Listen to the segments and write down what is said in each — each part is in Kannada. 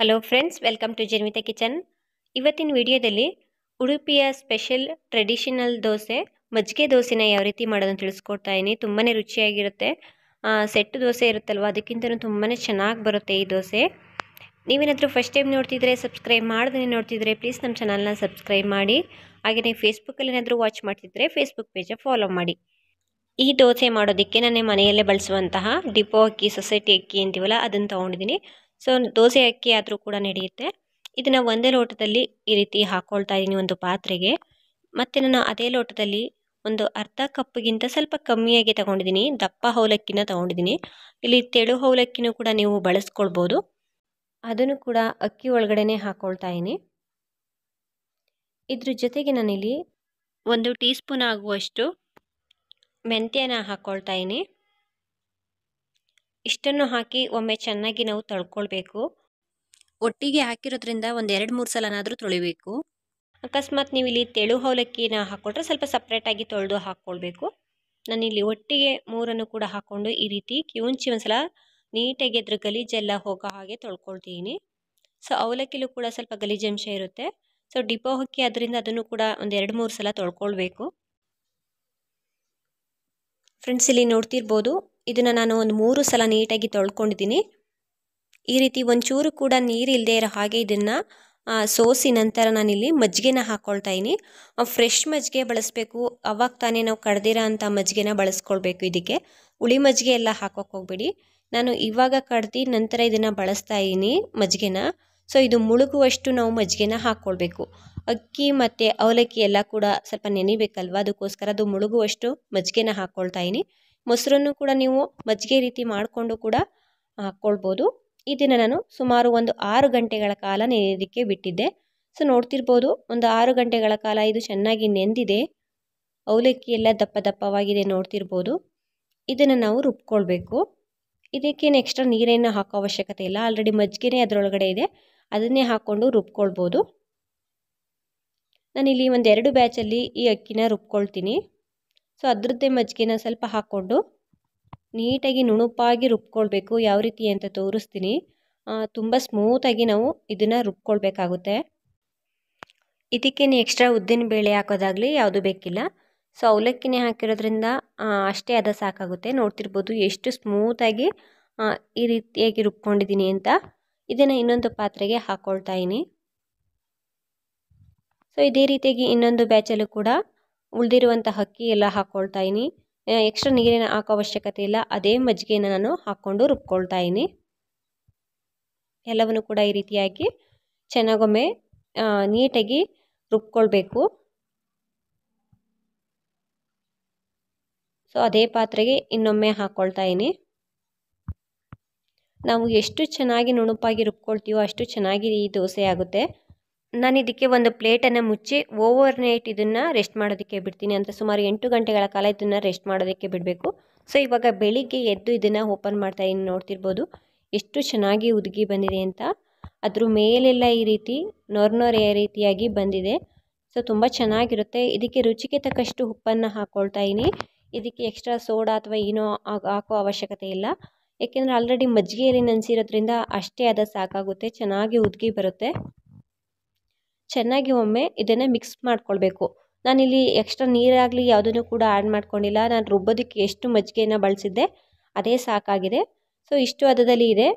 hello friends welcome to Janvita kitchen ಇವತ್ತಿನ ವಿಡಿಯೋದಲ್ಲಿ ಉಡುಪಿಯ ಸ್ಪೆಷಲ್ ಟ್ರೆಡಿಷನಲ್ ದೋಸೆ ಮಜ್ಜಿಗೆ ದೋಸೆನ ಯಾವ ರೀತಿ ಮಾಡೋದನ್ನು ತಿಳಿಸ್ಕೊಡ್ತಾ ಇದ್ದೀನಿ ತುಂಬಾ ರುಚಿಯಾಗಿರುತ್ತೆ ಸೆಟ್ ದೋಸೆ ಇರುತ್ತಲ್ವ ಅದಕ್ಕಿಂತಲೂ ತುಂಬಾ ಚೆನ್ನಾಗಿ ಬರುತ್ತೆ ಈ ದೋಸೆ ನೀವೇನಾದರೂ ಫಸ್ಟ್ ಟೈಮ್ ನೋಡ್ತಿದ್ರೆ ಸಬ್ಸ್ಕ್ರೈಬ್ ಮಾಡಿದ್ರೆ ನೋಡ್ತಿದ್ರೆ ಪ್ಲೀಸ್ ನಮ್ಮ ಚಾನಲ್ನ ಸಬ್ಸ್ಕ್ರೈಬ್ ಮಾಡಿ ಹಾಗೆಯೇ ಫೇಸ್ಬುಕ್ಕಲ್ಲಿ ಏನಾದರೂ ವಾಚ್ ಮಾಡ್ತಿದ್ರೆ ಫೇಸ್ಬುಕ್ ಪೇಜ ಫಾಲೋ ಮಾಡಿ ಈ ದೋಸೆ ಮಾಡೋದಕ್ಕೆ ನಾನು ಮನೆಯಲ್ಲೇ ಬಳಸುವಂತಹ ಡಿಪೋ ಅಕ್ಕಿ ಸೊಸೈಟಿ ಅಕ್ಕಿ ಅಂತೀವಲ್ಲ ಅದನ್ನು ತೊಗೊಂಡಿದ್ದೀನಿ ಸೊ ದೋಸೆ ಅಕ್ಕಿ ಆದರೂ ಕೂಡ ನಡೆಯುತ್ತೆ ಇದನ್ನು ಒಂದೇ ಲೋಟದಲ್ಲಿ ಈ ರೀತಿ ಹಾಕ್ಕೊಳ್ತಾ ಇದ್ದೀನಿ ಒಂದು ಪಾತ್ರೆಗೆ ಮತ್ತು ನಾನು ಅದೇ ಲೋಟದಲ್ಲಿ ಒಂದು ಅರ್ಧ ಕಪ್ಗಿಂತ ಸ್ವಲ್ಪ ಕಮ್ಮಿಯಾಗಿ ತಗೊಂಡಿದ್ದೀನಿ ದಪ್ಪ ಅವಲಕ್ಕಿನ ತಗೊಂಡಿದ್ದೀನಿ ಇಲ್ಲಿ ತೆಳು ಅವಲಕ್ಕಿನೂ ಕೂಡ ನೀವು ಬಳಸ್ಕೊಳ್ಬೋದು ಅದನ್ನು ಕೂಡ ಅಕ್ಕಿ ಒಳಗಡೆ ಹಾಕ್ಕೊಳ್ತಾ ಇದ್ದೀನಿ ಇದ್ರ ಜೊತೆಗೆ ನಾನಿಲ್ಲಿ ಒಂದು ಟೀ ಸ್ಪೂನ್ ಆಗುವಷ್ಟು ಮೆಂತ್ಯನ ಹಾಕ್ಕೊಳ್ತಾ ಇದ್ದೀನಿ ಇಷ್ಟನ್ನು ಹಾಕಿ ಒಮ್ಮೆ ಚೆನ್ನಾಗಿ ನಾವು ತೊಳ್ಕೊಳ್ಬೇಕು ಒಟ್ಟಿಗೆ ಹಾಕಿರೋದ್ರಿಂದ ಒಂದು ಎರಡು ಮೂರು ಸಲನಾದರೂ ತೊಳಿಬೇಕು ಅಕಸ್ಮಾತ್ ನೀವು ಇಲ್ಲಿ ತೆಳು ಅವಲಕ್ಕಿನ ಹಾಕ್ಕೊಟ್ರೆ ಸ್ವಲ್ಪ ಸಪ್ರೇಟಾಗಿ ತೊಳೆದು ಹಾಕ್ಕೊಳ್ಬೇಕು ನಾನಿಲ್ಲಿ ಒಟ್ಟಿಗೆ ಮೂರನ್ನು ಕೂಡ ಹಾಕ್ಕೊಂಡು ಈ ರೀತಿ ಕಿವುಂಚಿ ಒಂದು ಸಲ ನೀಟಾಗಿ ಅದ್ರ ಗಲೀಜೆಲ್ಲ ಹೋಗೋ ಹಾಗೆ ತೊಳ್ಕೊಳ್ತೀನಿ ಸೊ ಅವಲಕ್ಕಿಲೂ ಕೂಡ ಸ್ವಲ್ಪ ಗಲೀಜಂಶ ಇರುತ್ತೆ ಸೊ ಡಿಪೋ ಹಕ್ಕಿ ಅದರಿಂದ ಅದನ್ನು ಕೂಡ ಒಂದು ಎರಡು ಮೂರು ಸಲ ತೊಳ್ಕೊಳ್ಬೇಕು ಫ್ರೆಂಡ್ಸ್ ಇಲ್ಲಿ ನೋಡ್ತಿರ್ಬೋದು ಇದನ್ನು ನಾನು ಒಂದು ಮೂರು ಸಲ ನೀಟಾಗಿ ತೊಳ್ಕೊಂಡಿದ್ದೀನಿ ಈ ರೀತಿ ಒಂಚೂರು ಕೂಡ ನೀರಿಲ್ಲದೆ ಇರೋ ಹಾಗೆ ಇದನ್ನು ಸೋಸಿ ನಂತರ ನಾನಿಲ್ಲಿ ಮಜ್ಜಿಗೆನ ಇದ್ದೀನಿ ಫ್ರೆಶ್ ಮಜ್ಜಿಗೆ ಬಳಸಬೇಕು ಅವಾಗ ತಾನೇ ನಾವು ಕಡ್ದಿರೋ ಅಂಥ ಮಜ್ಜಿಗೆನ ಬಳಸ್ಕೊಳ್ಬೇಕು ಇದಕ್ಕೆ ಹುಳಿ ಮಜ್ಜಿಗೆ ಎಲ್ಲ ಹಾಕೋಕೆ ಹೋಗ್ಬೇಡಿ ನಾನು ಇವಾಗ ಕಡ್ದು ನಂತರ ಇದನ್ನು ಬಳಸ್ತಾ ಇದ್ದೀನಿ ಮಜ್ಜಿಗೆನ ಸೊ ಇದು ಮುಳುಗುವಷ್ಟು ನಾವು ಮಜ್ಜಿಗೆನ ಹಾಕ್ಕೊಳ್ಬೇಕು ಅಕ್ಕಿ ಮತ್ತು ಅವಲಕ್ಕಿ ಎಲ್ಲ ಕೂಡ ಸ್ವಲ್ಪ ನೆನಿಬೇಕಲ್ವ ಅದಕ್ಕೋಸ್ಕರ ಅದು ಮುಳುಗುವಷ್ಟು ಮಜ್ಜಿಗೆನ ಹಾಕ್ಕೊಳ್ತಾ ಇದ್ದೀನಿ ಮೊಸರನ್ನು ಕೂಡ ನೀವು ಮಜ್ಜಿಗೆ ರೀತಿ ಮಾಡಿಕೊಂಡು ಕೂಡ ಹಾಕ್ಕೊಳ್ಬೋದು ಇದನ್ನು ನಾನು ಸುಮಾರು ಒಂದು ಆರು ಗಂಟೆಗಳ ಕಾಲ ನೆನೆಯೋದಕ್ಕೆ ಬಿಟ್ಟಿದ್ದೆ ಸೊ ನೋಡ್ತಿರ್ಬೋದು ಒಂದು ಆರು ಗಂಟೆಗಳ ಕಾಲ ಇದು ಚೆನ್ನಾಗಿ ನೆಂದಿದೆ ಅವಲಕ್ಕಿ ಎಲ್ಲ ದಪ್ಪ ದಪ್ಪವಾಗಿದೆ ನೋಡ್ತಿರ್ಬೋದು ಇದನ್ನು ನಾವು ರುಬ್ಕೊಳ್ಬೇಕು ಇದಕ್ಕೆ ಎಕ್ಸ್ಟ್ರಾ ನೀರೇನು ಹಾಕೋ ಅವಶ್ಯಕತೆ ಇಲ್ಲ ಆಲ್ರೆಡಿ ಮಜ್ಜಿಗೆನೇ ಅದರೊಳಗಡೆ ಇದೆ ಅದನ್ನೇ ಹಾಕ್ಕೊಂಡು ರುಬ್ಕೊಳ್ಬೋದು ನಾನಿಲ್ಲಿ ಒಂದೆರಡು ಬ್ಯಾಚಲ್ಲಿ ಈ ಅಕ್ಕಿನ ರುಬ್ಕೊಳ್ತೀನಿ ಸೊ ಅದ್ರದ್ದೇ ಮಜ್ಜಿಗೆನ ಸ್ವಲ್ಪ ಹಾಕ್ಕೊಂಡು ನೀಟಾಗಿ ನುಣುಪಾಗಿ ರುಬ್ಕೊಳ್ಬೇಕು ಯಾವ ರೀತಿ ಅಂತ ತೋರಿಸ್ತೀನಿ ತುಂಬ ಸ್ಮೂತಾಗಿ ನಾವು ಇದನ್ನು ರುಬ್ಕೊಳ್ಬೇಕಾಗುತ್ತೆ ಇದಕ್ಕೇನು ಎಕ್ಸ್ಟ್ರಾ ಉದ್ದಿನ ಬೇಳೆ ಹಾಕೋದಾಗಲಿ ಯಾವುದು ಬೇಕಿಲ್ಲ ಸೊ ಅವಲಕ್ಕಿನೇ ಹಾಕಿರೋದ್ರಿಂದ ಅಷ್ಟೇ ಅದು ಸಾಕಾಗುತ್ತೆ ನೋಡ್ತಿರ್ಬೋದು ಎಷ್ಟು ಸ್ಮೂತಾಗಿ ಈ ರೀತಿಯಾಗಿ ರುಬ್ಕೊಂಡಿದ್ದೀನಿ ಅಂತ ಇದನ್ನು ಇನ್ನೊಂದು ಪಾತ್ರೆಗೆ ಹಾಕ್ಕೊಳ್ತಾ ಇದ್ದೀನಿ ಸೊ ಇದೇ ರೀತಿಯಾಗಿ ಇನ್ನೊಂದು ಬ್ಯಾಚಲ್ಲೂ ಕೂಡ ಉಳಿದಿರುವಂಥ ಅಕ್ಕಿ ಎಲ್ಲ ಹಾಕ್ಕೊಳ್ತಾ ಇದ್ದೀನಿ ಎಕ್ಸ್ಟ್ರಾ ನೀರಿನ ಹಾಕೋ ಅವಶ್ಯಕತೆ ಇಲ್ಲ ಅದೇ ಮಜ್ಜಿಗೆನ ನಾನು ಹಾಕ್ಕೊಂಡು ರುಬ್ಕೊಳ್ತಾ ಎಲ್ಲವನ್ನೂ ಎಲ್ಲವನ್ನು ಕೂಡ ಈ ರೀತಿಯಾಗಿ ಚೆನ್ನಾಗೊಮ್ಮೆ ನೀಟಾಗಿ ರುಬ್ಕೊಳ್ಬೇಕು ಸೊ ಅದೇ ಪಾತ್ರೆಗೆ ಇನ್ನೊಮ್ಮೆ ಹಾಕ್ಕೊಳ್ತಾ ಇದ್ದೀನಿ ನಾವು ಎಷ್ಟು ಚೆನ್ನಾಗಿ ನುಣುಪಾಗಿ ರುಬ್ಕೊಳ್ತೀವೋ ಅಷ್ಟು ಚೆನ್ನಾಗಿ ಈ ದೋಸೆ ಆಗುತ್ತೆ ನಾನು ಇದಕ್ಕೆ ಒಂದು ಪ್ಲೇಟನ್ನು ಮುಚ್ಚಿ ಓವರ್ ನೈಟ್ ಇದನ್ನು ರೆಸ್ಟ್ ಮಾಡೋದಕ್ಕೆ ಬಿಡ್ತೀನಿ ಅಂದರೆ ಸುಮಾರು ಎಂಟು ಗಂಟೆಗಳ ಕಾಲ ಇದನ್ನು ರೆಸ್ಟ್ ಮಾಡೋದಕ್ಕೆ ಬಿಡಬೇಕು ಸೊ ಇವಾಗ ಬೆಳಿಗ್ಗೆ ಎದ್ದು ಇದನ್ನು ಓಪನ್ ಮಾಡ್ತಾ ಇನ್ನು ನೋಡ್ತಿರ್ಬೋದು ಎಷ್ಟು ಚೆನ್ನಾಗಿ ಉದುಗಿ ಬಂದಿದೆ ಅಂತ ಅದ್ರ ಮೇಲೆಲ್ಲ ಈ ರೀತಿ ನೊರ್ನೊರೆಯ ರೀತಿಯಾಗಿ ಬಂದಿದೆ ಸೊ ತುಂಬ ಚೆನ್ನಾಗಿರುತ್ತೆ ಇದಕ್ಕೆ ರುಚಿಗೆ ತಕ್ಕಷ್ಟು ಉಪ್ಪನ್ನು ಹಾಕ್ಕೊಳ್ತಾ ಇದ್ದೀನಿ ಇದಕ್ಕೆ ಎಕ್ಸ್ಟ್ರಾ ಸೋಡಾ ಅಥವಾ ಏನೋ ಹಾಕೋ ಅವಶ್ಯಕತೆ ಇಲ್ಲ ಏಕೆಂದರೆ ಆಲ್ರೆಡಿ ಮಜ್ಜಿಗೆಯಲ್ಲಿ ನೆನೆಸಿರೋದ್ರಿಂದ ಅಷ್ಟೇ ಅದು ಸಾಕಾಗುತ್ತೆ ಚೆನ್ನಾಗಿ ಉದುಗಿ ಬರುತ್ತೆ ಚೆನ್ನಾಗಿ ಒಮ್ಮೆ ಇದನ್ನು ಮಿಕ್ಸ್ ಮಾಡಿಕೊಳ್ಬೇಕು ನಾನಿಲ್ಲಿ ಎಕ್ಸ್ಟ್ರಾ ನೀರಾಗಲಿ ಯಾವುದನ್ನು ಕೂಡ ಆ್ಯಡ್ ಮಾಡ್ಕೊಂಡಿಲ್ಲ ನಾನು ರುಬ್ಬೋದಕ್ಕೆ ಎಷ್ಟು ಮಜ್ಜಿಗೆಯನ್ನು ಬಳಸಿದ್ದೆ ಅದೇ ಸಾಕಾಗಿದೆ ಸೊ ಇಷ್ಟು ಹದದಲ್ಲಿ ಇದೆ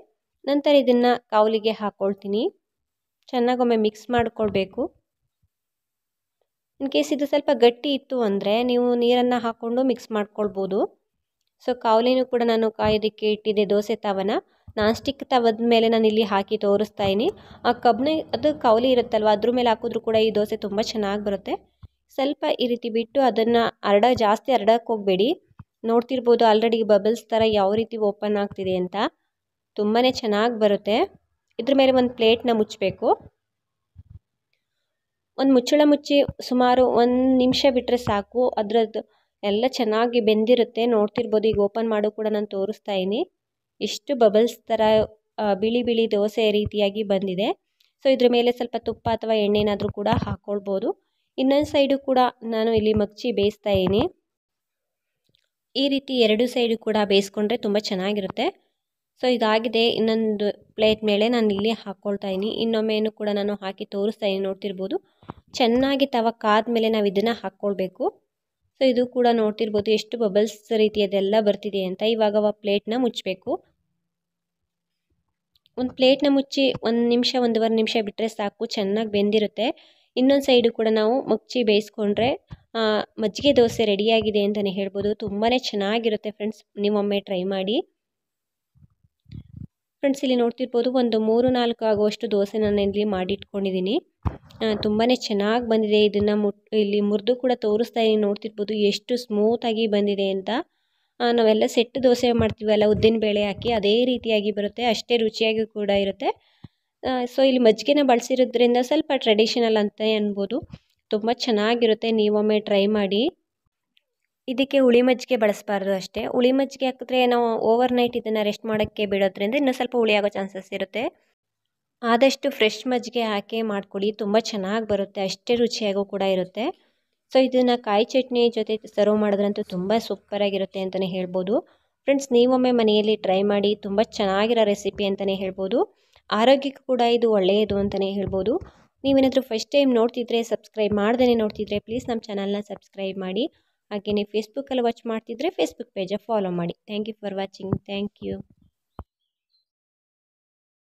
ನಂತರ ಇದನ್ನು ಕಾವಲಿಗೆ ಹಾಕ್ಕೊಳ್ತೀನಿ ಚೆನ್ನಾಗೊಮ್ಮೆ ಮಿಕ್ಸ್ ಮಾಡಿಕೊಳ್ಬೇಕು ಇನ್ ಕೇಸ್ ಇದು ಸ್ವಲ್ಪ ಗಟ್ಟಿ ಇತ್ತು ಅಂದರೆ ನೀವು ನೀರನ್ನು ಹಾಕ್ಕೊಂಡು ಮಿಕ್ಸ್ ಮಾಡ್ಕೊಳ್ಬೋದು ಸೊ ಕಾವಲಿನೂ ಕೂಡ ನಾನು ಕಾಯೋದಕ್ಕೆ ಇಟ್ಟಿದ್ದೆ ದೋಸೆ ತವನ ನಾನ್ ಸ್ಟಿಕ್ ತವದ ಮೇಲೆ ನಾನು ಇಲ್ಲಿ ಹಾಕಿ ತೋರಿಸ್ತಾ ಇದೀನಿ ಆ ಕಬ್ಬನ ಅದು ಕವಲಿ ಇರುತ್ತಲ್ವ ಅದ್ರ ಮೇಲೆ ಹಾಕಿದ್ರೂ ಕೂಡ ಈ ದೋಸೆ ತುಂಬ ಚೆನ್ನಾಗಿ ಬರುತ್ತೆ ಸ್ವಲ್ಪ ಈ ರೀತಿ ಬಿಟ್ಟು ಅದನ್ನು ಹರಡ ಜಾಸ್ತಿ ಹರಡಕ್ಕೆ ಹೋಗಬೇಡಿ ನೋಡ್ತಿರ್ಬೋದು ಆಲ್ರೆಡಿ ಬಬಲ್ಸ್ ಥರ ಯಾವ ರೀತಿ ಓಪನ್ ಆಗ್ತಿದೆ ಅಂತ ತುಂಬಾ ಚೆನ್ನಾಗಿ ಬರುತ್ತೆ ಇದ್ರ ಮೇಲೆ ಒಂದು ಪ್ಲೇಟ್ನ ಮುಚ್ಚಬೇಕು ಒಂದು ಮುಚ್ಚಳ ಮುಚ್ಚಿ ಸುಮಾರು ಒಂದು ನಿಮಿಷ ಬಿಟ್ಟರೆ ಸಾಕು ಅದರದ್ದು ಎಲ್ಲ ಚೆನ್ನಾಗಿ ಬೆಂದಿರುತ್ತೆ ನೋಡ್ತಿರ್ಬೋದು ಈಗ ಓಪನ್ ಮಾಡೋ ಕೂಡ ನಾನು ತೋರಿಸ್ತಾ ಇದೀನಿ ಎಷ್ಟು ಬಬಲ್ಸ್ ಥರ ಬಿಳಿ ಬಿಳಿ ದೋಸೆ ರೀತಿಯಾಗಿ ಬಂದಿದೆ ಸೊ ಇದ್ರ ಮೇಲೆ ಸ್ವಲ್ಪ ತುಪ್ಪ ಅಥವಾ ಎಣ್ಣೆನಾದರೂ ಕೂಡ ಹಾಕ್ಕೊಳ್ಬೋದು ಇನ್ನೊಂದು ಸೈಡು ಕೂಡ ನಾನು ಇಲ್ಲಿ ಮಗ್ಚಿ ಬೇಯಿಸ್ತಾ ಇದ್ದೀನಿ ಈ ರೀತಿ ಎರಡು ಸೈಡು ಕೂಡ ಬೇಯಿಸ್ಕೊಂಡ್ರೆ ತುಂಬ ಚೆನ್ನಾಗಿರುತ್ತೆ ಸೊ ಇದಾಗಿದೆ ಇನ್ನೊಂದು ಪ್ಲೇಟ್ ಮೇಲೆ ನಾನು ಇಲ್ಲಿ ಹಾಕ್ಕೊಳ್ತಾ ಇದ್ದೀನಿ ಇನ್ನೊಮ್ಮೆಯನ್ನು ಕೂಡ ನಾನು ಹಾಕಿ ತೋರಿಸ್ತಾ ಇದ್ದೀನಿ ನೋಡ್ತಿರ್ಬೋದು ಚೆನ್ನಾಗಿ ತವ ಕಾದ ಮೇಲೆ ನಾವು ಇದನ್ನು ಹಾಕ್ಕೊಳ್ಬೇಕು ಸೊ ಇದು ಕೂಡ ನೋಡ್ತಿರ್ಬೋದು ಎಷ್ಟು ಬಬಲ್ಸ್ ರೀತಿಯದೆಲ್ಲ ಬರ್ತಿದೆ ಅಂತ ಇವಾಗ ಆ ಪ್ಲೇಟ್ನ ಮುಚ್ಚಬೇಕು ಒಂದು ಪ್ಲೇಟ್ನ ಮುಚ್ಚಿ ಒಂದು ನಿಮಿಷ ಒಂದುವರೆ ನಿಮಿಷ ಬಿಟ್ಟರೆ ಸಾಕು ಚೆನ್ನಾಗಿ ಬೆಂದಿರುತ್ತೆ ಇನ್ನೊಂದು ಸೈಡು ಕೂಡ ನಾವು ಮುಚ್ಚಿ ಬೇಯಿಸ್ಕೊಂಡ್ರೆ ಮಜ್ಜಿಗೆ ದೋಸೆ ರೆಡಿಯಾಗಿದೆ ಅಂತಲೇ ಹೇಳ್ಬೋದು ತುಂಬಾ ಚೆನ್ನಾಗಿರುತ್ತೆ ಫ್ರೆಂಡ್ಸ್ ನಿಮ್ಮೊಮ್ಮೆ ಟ್ರೈ ಮಾಡಿ ಫ್ರೆಂಡ್ಸ್ ಇಲ್ಲಿ ನೋಡ್ತಿರ್ಬೋದು ಒಂದು ಮೂರು ನಾಲ್ಕು ಆಗುವಷ್ಟು ದೋಸೆ ನಾನು ಇಲ್ಲಿ ಮಾಡಿಟ್ಕೊಂಡಿದ್ದೀನಿ ತುಂಬಾ ಚೆನ್ನಾಗಿ ಬಂದಿದೆ ಇದನ್ನು ಮುಟ್ ಇಲ್ಲಿ ಮುರಿದು ಕೂಡ ತೋರಿಸ್ತಾ ಇದ್ದೀನಿ ನೋಡ್ತಿರ್ಬೋದು ಎಷ್ಟು ಸ್ಮೂತಾಗಿ ಬಂದಿದೆ ಅಂತ ನಾವೆಲ್ಲ ಸೆಟ್ ದೋಸೆ ಮಾಡ್ತೀವಲ್ಲ ಉದ್ದಿನ ಬೇಳೆ ಹಾಕಿ ಅದೇ ರೀತಿಯಾಗಿ ಬರುತ್ತೆ ಅಷ್ಟೇ ರುಚಿಯಾಗಿ ಕೂಡ ಇರುತ್ತೆ ಸೊ ಇಲ್ಲಿ ಮಜ್ಜಿಗೆನ ಬಳಸಿರೋದ್ರಿಂದ ಸ್ವಲ್ಪ ಟ್ರೆಡಿಷನಲ್ ಅಂತ ಅನ್ಬೋದು ತುಂಬ ಚೆನ್ನಾಗಿರುತ್ತೆ ನೀವೊಮ್ಮೆ ಟ್ರೈ ಮಾಡಿ ಇದಕ್ಕೆ ಹುಳಿ ಮಜ್ಜಿಗೆ ಬಳಸಬಾರ್ದು ಅಷ್ಟೇ ಹುಳಿ ಮಜ್ಜಿಗೆ ಹಾಕಿದ್ರೆ ನಾವು ಓವರ್ ನೈಟ್ ಇದನ್ನು ರೆಸ್ಟ್ ಮಾಡೋಕ್ಕೆ ಬಿಡೋದ್ರಿಂದ ಇನ್ನೂ ಸ್ವಲ್ಪ ಹುಳಿ ಆಗೋ ಚಾನ್ಸಸ್ ಇರುತ್ತೆ ಆದಷ್ಟು ಫ್ರೆಶ್ ಮಜ್ಜಿಗೆ ಹಾಕಿ ಮಾಡ್ಕೊಳ್ಳಿ ತುಂಬ ಚೆನ್ನಾಗಿ ಬರುತ್ತೆ ಅಷ್ಟೇ ರುಚಿಯಾಗೂ ಕೂಡ ಇರುತ್ತೆ ಸೊ ಇದನ್ನು ಕಾಯಿ ಚಟ್ನಿ ಜೊತೆ ಸರ್ವ್ ಮಾಡಿದ್ರಂತೂ ತುಂಬ ಸೂಪರಾಗಿರುತ್ತೆ ಅಂತಲೇ ಹೇಳ್ಬೋದು ಫ್ರೆಂಡ್ಸ್ ನೀವೊಮ್ಮೆ ಮನೆಯಲ್ಲಿ ಟ್ರೈ ಮಾಡಿ ತುಂಬ ಚೆನ್ನಾಗಿರೋ ರೆಸಿಪಿ ಅಂತಲೇ ಹೇಳ್ಬೋದು ಆರೋಗ್ಯಕ್ಕೂ ಕೂಡ ಇದು ಒಳ್ಳೆಯದು ಅಂತಲೇ ಹೇಳ್ಬೋದು ನೀವೇನಾದರೂ ಫಸ್ಟ್ ಟೈಮ್ ನೋಡ್ತಿದ್ರೆ ಸಬ್ಸ್ಕ್ರೈಬ್ ಮಾಡ್ದೇ ನೋಡ್ತಿದ್ರೆ ಪ್ಲೀಸ್ ನಮ್ಮ ಚಾನಲ್ನ ಸಬ್ಸ್ಕ್ರೈಬ್ ಮಾಡಿ ಹಾಗೆಯೇ ಫೇಸ್ಬುಕ್ಕಲ್ಲಿ ವಾಚ್ ಮಾಡ್ತಿದ್ರೆ ಫೇಸ್ಬುಕ್ ಪೇಜ ಫಾಲೋ ಮಾಡಿ thank you for watching thank you